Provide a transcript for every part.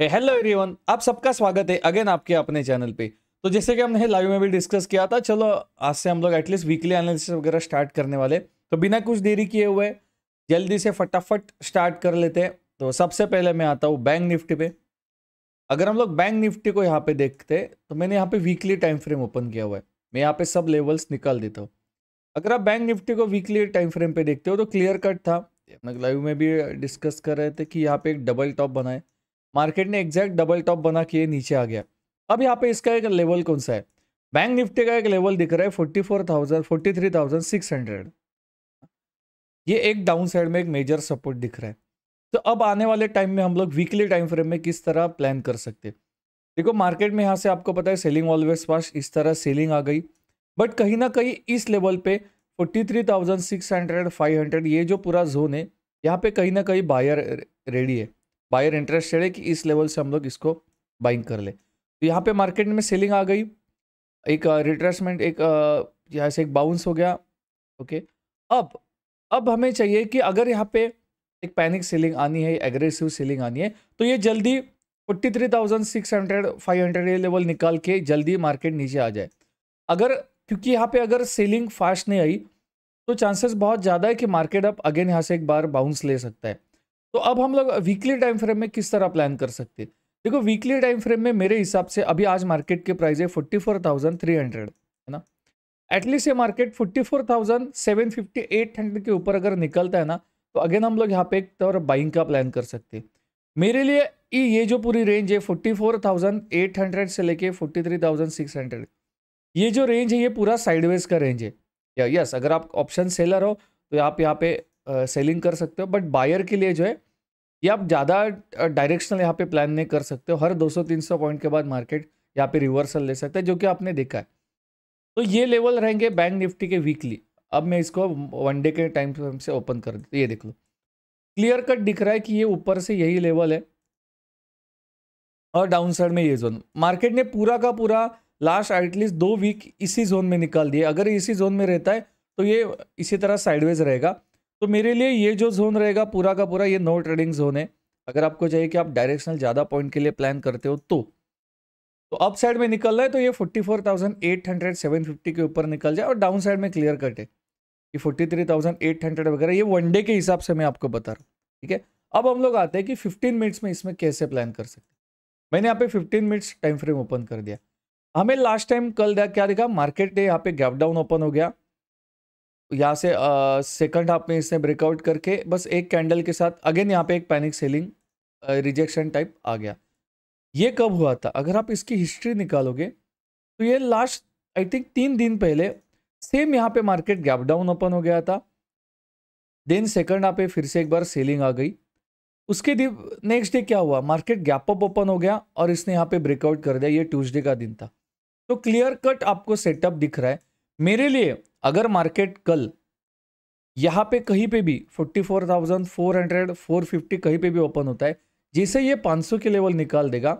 hello everyone आप सबका स्वागत है अगेन आपके अपने चैनल पे तो जैसे कि हमने लाइव में भी डिस्कस किया था चलो आज से हम लोग एटलीस्ट वीकली एनालिसिस वगैरह स्टार्ट करने वाले तो बिना कुछ देरी किए हुए जल्दी से फटाफट स्टार्ट कर लेते हैं तो सबसे पहले मैं आता हूँ बैंक निफ्टी पे अगर हम लोग बैंक निफ्टी को यहाँ पे देखते तो मैंने यहाँ पे वीकली टाइम फ्रेम ओपन किया हुआ है मैं यहाँ पे सब लेवल्स निकाल देता हूँ अगर आप बैंक निफ्टी को वीकली टाइम फ्रेम पे देखते हो तो क्लियर कट था लाइव में भी डिस्कस कर रहे थे कि यहाँ पे एक डबल टॉप बनाए मार्केट ने एग्जैक्ट डबल टॉप बना के नीचे आ गया अब यहाँ पे इसका एक लेवल कौन सा है बैंक निफ्टी का एक लेवल दिख रहा है forty four thousand forty three thousand six hundred ये एक डाउन साइड में एक मेजर सपोर्ट दिख रहा है तो अब आने वाले टाइम में हम लोग वीकली टाइम फ्रेम में किस तरह प्लान कर सकते देखो मार्केट में यहाँ से आपको पता है सेलिंग ऑलवेज पास इस तरह सेलिंग आ गई बट कहीं ना कहीं इस लेवल पे forty three thousand six hundred five hundred ये जो पूरा जोन है यहाँ पे कहीं ना कहीं बायर रेडी है बायर इंटरेस्टेड है कि इस लेवल से हम लोग इसको बाइंग कर ले तो यहाँ पे मार्केट में सेलिंग आ गई एक रिट्रेसमेंट एक यहाँ से एक बाउंस हो गया ओके अब अब हमें चाहिए कि अगर यहाँ पे एक पैनिक सेलिंग आनी है एग्रेसिव सेलिंग आनी है तो ये जल्दी forty three thousand six hundred five hundred ये लेवल निकाल के जल्दी मार्केट नीचे आ जाए अगर क्योंकि यहाँ पे अगर सेलिंग फास्ट नहीं आई तो चांसेस बहुत ज़्यादा है कि मार्केट अब अगेन यहाँ से एक बार बाउंस ले सकता है तो अब हम लोग वीकली टाइम फ्रेम में किस तरह प्लान कर सकते हैं देखो वीकली टाइम फ्रेम में मेरे हिसाब से अभी आज मार्केट के प्राइस है forty four thousand three hundred है ना एटलीस्ट ये market forty four thousand seven fifty eight hundred के ऊपर अगर निकलता है ना तो अगेन हम लोग यहाँ पे एक तरह बाइंग का प्लान कर सकते हैं मेरे लिए ये जो पूरी रेंज है forty four thousand eight hundred से लेके forty three thousand six hundred ये जो रेंज है ये पूरा साइडवेज का रेंज है यस अगर आप ऑप्शन सेलर हो तो आप यहाँ पे सेलिंग कर सकते हो बट बायर के लिए जो है ये आप ज़्यादा डायरेक्शनल यहाँ पे प्लान नहीं कर सकते हो हर 200-300 पॉइंट के बाद मार्केट यहाँ पे रिवर्सल ले सकता है जो कि आपने देखा है तो ये लेवल रहेंगे बैंक निफ्टी के वीकली अब मैं इसको वन डे के टाइम फ्रेम से ओपन कर ये देख लो क्लियर कट दिख रहा है कि ये ऊपर से यही लेवल है और डाउन साइड में ये जोन मार्केट ने पूरा का पूरा लास्ट एटलीस्ट दो वीक इसी जोन में निकाल दिए अगर इसी जोन में रहता है तो ये इसी तरह साइडवेज रहेगा तो मेरे लिए ये जो जोन रहेगा पूरा का पूरा ये नो ट्रेडिंग जोन है अगर आपको चाहिए कि आप डायरेक्शनल ज़्यादा पॉइंट के लिए प्लान करते हो तो तो अप साइड में निकल रहा है तो ये 44,800 750 के ऊपर निकल जाए और डाउन साइड में क्लियर कट है कि 43,800 वगैरह ये वन डे के हिसाब से मैं आपको बता रहा हूँ ठीक है अब हम लोग आते हैं कि 15 मिनट्स में इसमें कैसे प्लान कर सकते मैंने यहाँ पे 15 मिनट्स टाइम फ्रेम ओपन कर दिया हमें लास्ट टाइम कल क्या देखा मार्केट ने यहाँ पे गैप डाउन ओपन हो गया यहाँ से सेकंड हाफ में इसने ब्रेकआउट करके बस एक कैंडल के साथ अगेन यहाँ पे एक पैनिक सेलिंग रिजेक्शन टाइप आ गया ये कब हुआ था अगर आप इसकी हिस्ट्री निकालोगे तो ये लास्ट आई थिंक तीन दिन पहले सेम यहाँ पे मार्केट गैप डाउन ओपन हो गया था देन सेकंड हाफ पे फिर से एक बार सेलिंग आ गई उसके दिन नेक्स्ट डे क्या हुआ मार्केट गैप अप ओपन हो गया और इसने यहाँ पे ब्रेकआउट कर दिया ये ट्यूजडे का दिन था तो क्लियर कट आपको सेटअप दिख रहा है मेरे लिए अगर मार्केट कल यहाँ पे कहीं पे भी 44,400, 450 कहीं पे भी ओपन होता है जिसे ये 500 के लेवल निकाल देगा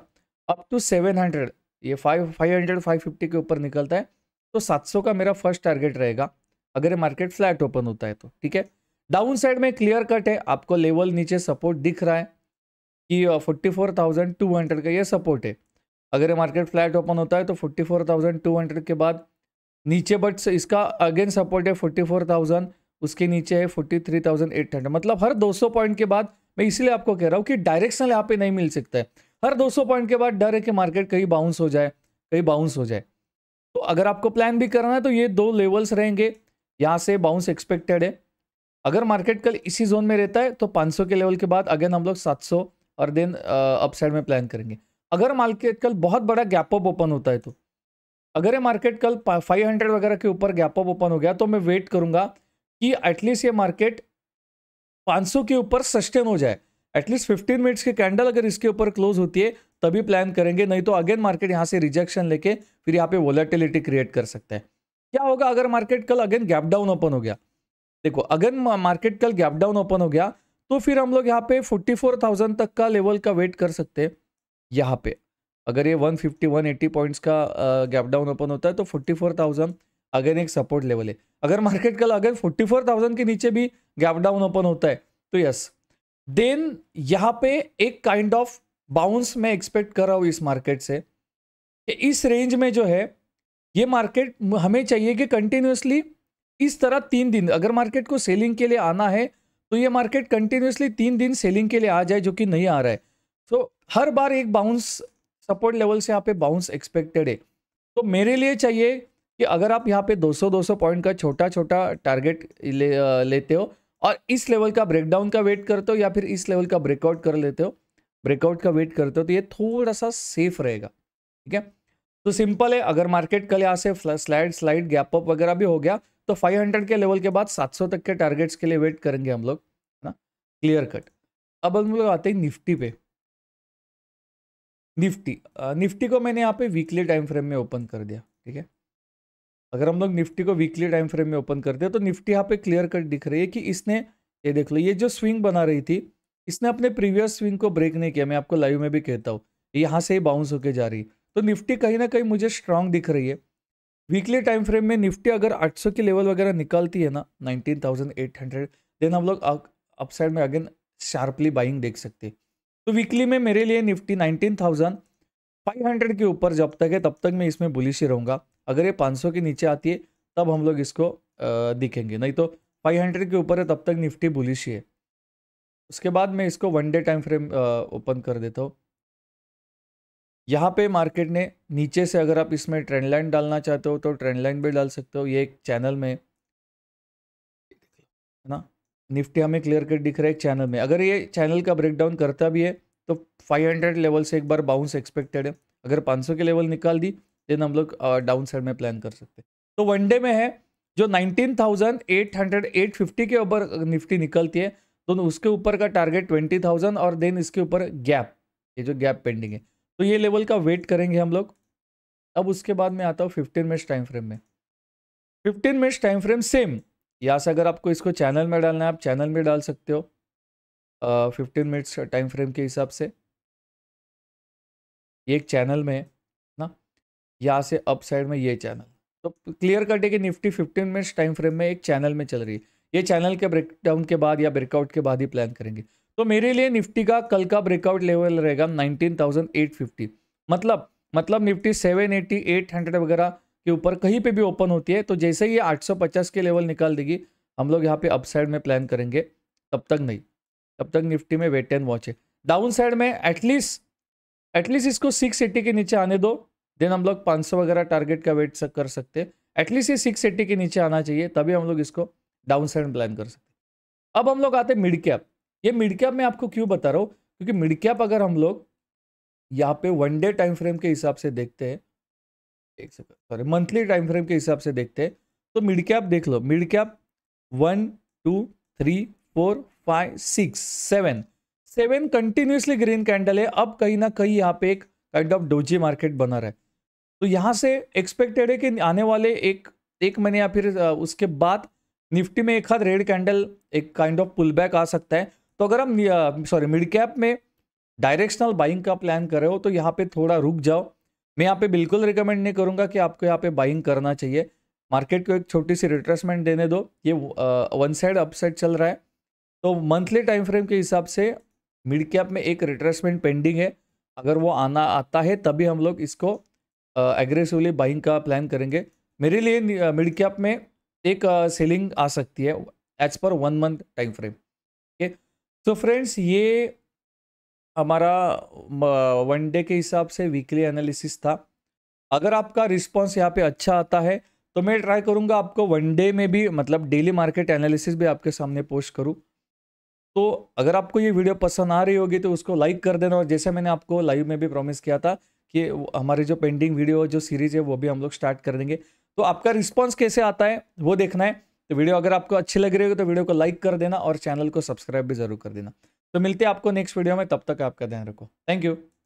अप टू 700 ये 5 500 550 के ऊपर निकलता है तो 700 का मेरा फर्स्ट टारगेट रहेगा अगर मार्केट फ्लैट ओपन होता है तो ठीक है डाउन साइड में क्लियर कट है आपको लेवल नीचे सपोर्ट दिख रहा है कि फोर्टी का यह सपोर्ट है अगर मार्केट फ्लैट ओपन होता है तो फोर्टी के बाद नीचे बट इसका अगेन सपोर्ट है फोर्टी फोर थाउजेंड उसके नीचे है forty three thousand eight hundred मतलब हर दो सौ पॉइंट के बाद मैं इसलिए आपको कह रहा हूँ कि डायरेक्शनल यहाँ पे नहीं मिल सकता है हर दो सौ पॉइंट के बाद डर है कि मार्केट कहीं बाउंस हो जाए कहीं बाउंस हो जाए तो अगर आपको प्लान भी करना है तो ये दो लेवल्स रहेंगे यहाँ से बाउंस एक्सपेक्टेड है अगर मार्केट कल इसी जोन में रहता है तो सौ के लेवल के बाद अगेन हम लोग सौ और देन अपसाइड में प्लान करेंगे अगर मार्केट कल बहुत बड़ा गैप अप ओपन होता है तो अगर ये मार्केट कल 500 वगैरह के ऊपर गैप अप ओपन हो गया तो मैं वेट करूंगा कि एटलीस्ट ये मार्केट 500 के ऊपर सस्टेन हो जाए एटलीस्ट 15 मिनट्स की कैंडल अगर इसके ऊपर क्लोज होती है तभी प्लान करेंगे नहीं तो अगेन मार्केट यहाँ से रिजेक्शन लेके फिर यहाँ पे वॉलेटिलिटी क्रिएट कर सकते हैं क्या होगा अगर मार्केट कल अगेन गैप डाउन ओपन हो गया देखो अगेन मार्केट कल गैप डाउन ओपन हो गया तो फिर हम लोग यहाँ पे 44,000 तक का लेवल का वेट कर सकते हैं यहाँ पे अगर ये वन एट्टी पॉइंट्स का गैप डाउन ओपन होता है तो 44,000 अगेन एक सपोर्ट लेवल है अगर मार्केट कल अगेन 44,000 के नीचे भी गैप डाउन ओपन होता है तो यस देन यहाँ पे एक काइंड ऑफ बाउंस मैं एक्सपेक्ट कर रहा हूँ इस मार्केट से इस रेंज में जो है ये मार्केट हमें चाहिए कि कंटिन्यूसली इस तरह तीन दिन अगर मार्केट को सेलिंग के लिए आना है तो ये मार्केट कंटिन्यूसली तीन दिन सेलिंग के लिए आ जाए जो कि नहीं आ रहा है तो so, हर बार एक बाउंस सपोर्ट लेवल से यहाँ पे बाउंस एक्सपेक्टेड है तो मेरे लिए चाहिए कि अगर आप यहाँ पे 200-200 पॉइंट का छोटा छोटा टारगेट ले, लेते हो और इस लेवल का ब्रेकडाउन का वेट करते हो या फिर इस लेवल का ब्रेकआउट कर लेते हो ब्रेकआउट का वेट करते हो तो ये थोड़ा सा सेफ रहेगा ठीक है तो सिंपल है अगर मार्केट कल यहाँ से स्लाइड स्लाइड गैप अप वगैरह भी हो गया तो 500 के लेवल के बाद 700 तक के टारगेट्स के लिए वेट करेंगे हम लोग है ना क्लियर कट अब हम लोग आते हैं निफ्टी पे निफ्टी निफ्टी को मैंने यहाँ पे वीकली टाइम फ्रेम में ओपन कर दिया ठीक है अगर हम लोग निफ्टी को वीकली टाइम फ्रेम में ओपन करते हैं तो निफ्टी यहाँ पे क्लियर कट दिख रही है कि इसने ये देख लो ये जो स्विंग बना रही थी इसने अपने प्रीवियस स्विंग को ब्रेक नहीं किया मैं आपको लाइव में भी कहता हूँ यहाँ से ही बाउंस होके जा रही है तो निफ्टी कहीं ना कहीं मुझे स्ट्रांग दिख रही है वीकली टाइम फ्रेम में निफ्टी अगर 800 की लेवल वगैरह निकालती है ना 19,800 देन हम लोग अपसाइड में अगेन शार्पली बाइंग देख सकते हैं तो वीकली में मेरे लिए निफ्टी 19,500 के ऊपर जब तक है तब तक मैं इसमें बुलिश ही रहूँगा अगर ये 500 के नीचे आती है तब हम लोग इसको दिखेंगे नहीं तो 500 के ऊपर है तब तक निफ्टी बुलिश ही है उसके बाद मैं इसको one day time frame open कर देता हूँ यहाँ पे मार्केट ने नीचे से अगर आप इसमें ट्रेंड लाइन डालना चाहते हो तो ट्रेंड लाइन भी डाल सकते हो ये एक चैनल में है ना निफ्टी हमें क्लियर कट दिख रहा है एक चैनल में अगर ये चैनल का ब्रेकडाउन करता भी है तो 500 लेवल से एक बार बाउंस एक्सपेक्टेड है अगर 500 के लेवल निकाल दी देन हम लोग डाउन साइड में प्लान कर सकते हैं तो वनडे में है जो 19,800 के ऊपर निफ्टी निकलती है तो उसके ऊपर का टारगेट 20,000 और देन इसके ऊपर गैप ये जो गैप पेंडिंग है तो ये लेवल का वेट करेंगे हम लोग अब उसके बाद में आता हूँ फिफ्टीन मिनट्स टाइम फ्रेम में fifteen minutes time frame same या से अगर आपको इसको चैनल में डालना है आप चैनल में डाल सकते हो फिफ्टीन मिनट्स टाइम फ्रेम के हिसाब से ये एक चैनल में है ना यहाँ से अप साइड में ये चैनल तो क्लियर कट है कि Nifty fifteen minutes time frame में एक चैनल में चल रही है ये चैनल के ब्रेकडाउन के बाद या ब्रेकआउट के बाद ही प्लान करेंगे तो मेरे लिए निफ्टी का कल का ब्रेकआउट लेवल रहेगा नाइनटीन मतलब मतलब निफ्टी एट हंड्रेड वगैरह के ऊपर कहीं पे भी ओपन होती है तो जैसे ही 850 के लेवल निकाल देगी हम लोग यहाँ पे अपसाइड में प्लान करेंगे तब तक नहीं तब तक निफ्टी में वेट एंड वॉच है डाउन साइड में एटलीस्ट एटलीस्ट इसको सिक्स एट्टी के नीचे आने दो देन हम लोग पाँच वगैरह टारगेट का वेट सक, कर सकते एटलीस्ट ये सिक्स के नीचे आना चाहिए तभी हम लोग इसको डाउन साइड प्लान कर सकते अब हम लोग आते मिड कैप ये मिड कैप मैं आपको क्यों बता रहा हूँ क्योंकि मिड कैप अगर हम लोग यहाँ पे वन डे टाइम फ्रेम के हिसाब से देखते हैं एक second sorry monthly time frame के हिसाब से देखते हैं तो मिड कैप देख लो mid cap one two three four five six seven seven continuously green candle है अब कहीं ना कहीं यहाँ पे एक काइंड ऑफ डोजी मार्केट बना रहा है तो यहाँ से एक्सपेक्टेड है कि आने वाले एक एक महीने या फिर उसके बाद निफ्टी में एक हाथ रेड कैंडल एक काइंड ऑफ पुल बैक आ सकता है तो अगर हम सॉरी मिड कैप में डायरेक्शनल बाइंग का प्लान कर रहे हो तो यहाँ पे थोड़ा रुक जाओ मैं यहाँ पे बिल्कुल रिकमेंड नहीं करूँगा कि आपको यहाँ पे बाइंग करना चाहिए मार्केट को एक छोटी सी रिट्रेसमेंट देने दो ये वन साइड अप साइड चल रहा है तो मंथली टाइम फ्रेम के हिसाब से मिड कैप में एक रिट्रेसमेंट पेंडिंग है अगर वो आना आता है तभी हम लोग इसको एग्रेसिवली बाइंग का प्लान करेंगे मेरे लिए मिड कैप में एक सेलिंग आ सकती है as per one month time frame okay so friends ये हमारा वन डे के हिसाब से वीकली एनालिसिस था अगर आपका रिस्पॉन्स यहाँ पे अच्छा आता है तो मैं ट्राई करूँगा आपको वनडे में भी मतलब डेली मार्केट एनालिसिस भी आपके सामने पोस्ट करूँ तो अगर आपको ये वीडियो पसंद आ रही होगी तो उसको लाइक कर देना और जैसे मैंने आपको लाइव में भी प्रॉमिस किया था कि हमारे जो पेंडिंग वीडियो जो सीरीज है वो भी हम लोग स्टार्ट कर देंगे तो आपका रिस्पॉन्स कैसे आता है वो देखना है तो वीडियो अगर आपको अच्छी लग रही होगी तो वीडियो को लाइक कर देना और चैनल को सब्सक्राइब भी जरूर कर देना तो मिलते हैं आपको नेक्स्ट वीडियो में तब तक आपका ध्यान रखो थैंक यू